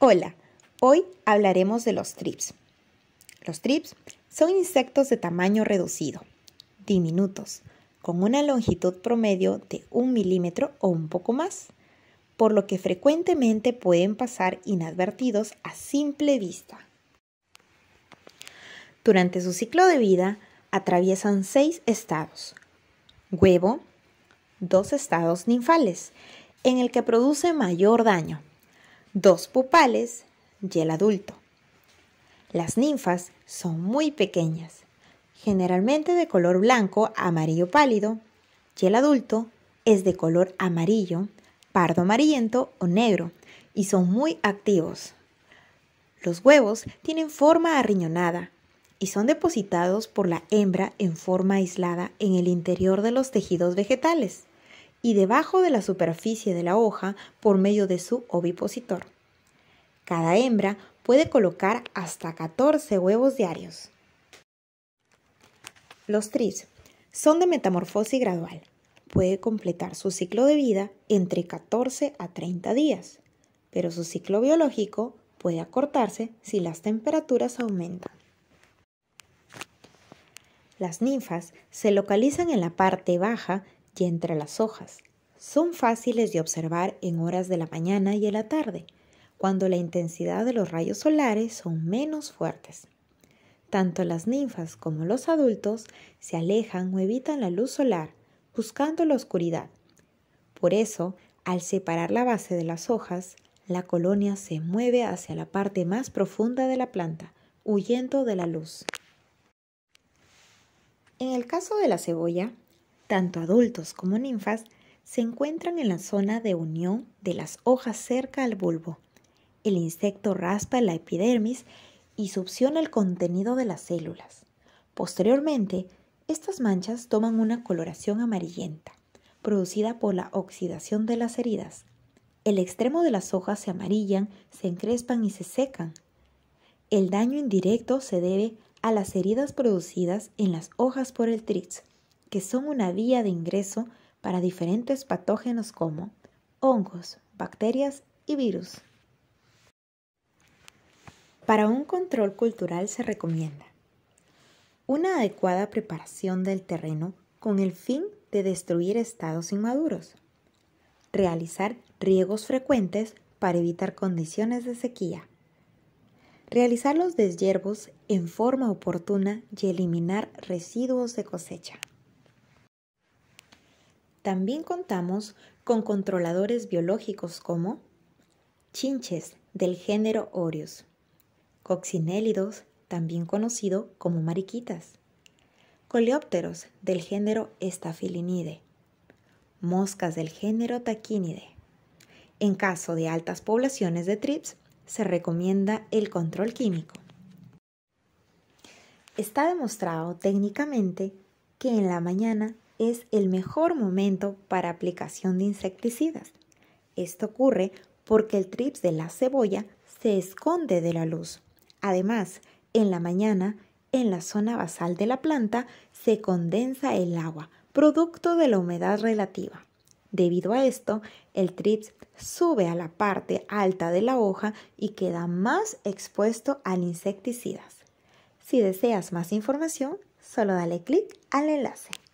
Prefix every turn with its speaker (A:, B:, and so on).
A: Hola, hoy hablaremos de los trips. Los trips son insectos de tamaño reducido, diminutos, con una longitud promedio de un milímetro o un poco más, por lo que frecuentemente pueden pasar inadvertidos a simple vista. Durante su ciclo de vida atraviesan seis estados, huevo, dos estados ninfales, en el que produce mayor daño, dos pupales y el adulto. Las ninfas son muy pequeñas, generalmente de color blanco amarillo pálido, y el adulto es de color amarillo, pardo amarillento o negro, y son muy activos. Los huevos tienen forma arriñonada y son depositados por la hembra en forma aislada en el interior de los tejidos vegetales y debajo de la superficie de la hoja por medio de su ovipositor. Cada hembra puede colocar hasta 14 huevos diarios. Los tris son de metamorfosis gradual. Puede completar su ciclo de vida entre 14 a 30 días, pero su ciclo biológico puede acortarse si las temperaturas aumentan. Las ninfas se localizan en la parte baja entre las hojas. Son fáciles de observar en horas de la mañana y en la tarde, cuando la intensidad de los rayos solares son menos fuertes. Tanto las ninfas como los adultos se alejan o evitan la luz solar, buscando la oscuridad. Por eso, al separar la base de las hojas, la colonia se mueve hacia la parte más profunda de la planta, huyendo de la luz. En el caso de la cebolla, tanto adultos como ninfas, se encuentran en la zona de unión de las hojas cerca al bulbo. El insecto raspa la epidermis y succiona el contenido de las células. Posteriormente, estas manchas toman una coloración amarillenta, producida por la oxidación de las heridas. El extremo de las hojas se amarillan, se encrespan y se secan. El daño indirecto se debe a las heridas producidas en las hojas por el trips, que son una vía de ingreso para diferentes patógenos como hongos, bacterias y virus. Para un control cultural se recomienda una adecuada preparación del terreno con el fin de destruir estados inmaduros, realizar riegos frecuentes para evitar condiciones de sequía, realizar los deshiervos en forma oportuna y eliminar residuos de cosecha. También contamos con controladores biológicos como chinches del género Orius, coccinélidos, también conocido como mariquitas, coleópteros del género Staphylinide, moscas del género Taquínide. En caso de altas poblaciones de trips, se recomienda el control químico. Está demostrado técnicamente que en la mañana es el mejor momento para aplicación de insecticidas. Esto ocurre porque el trips de la cebolla se esconde de la luz. Además, en la mañana, en la zona basal de la planta se condensa el agua, producto de la humedad relativa. Debido a esto, el trips sube a la parte alta de la hoja y queda más expuesto al insecticidas. Si deseas más información, solo dale clic al enlace.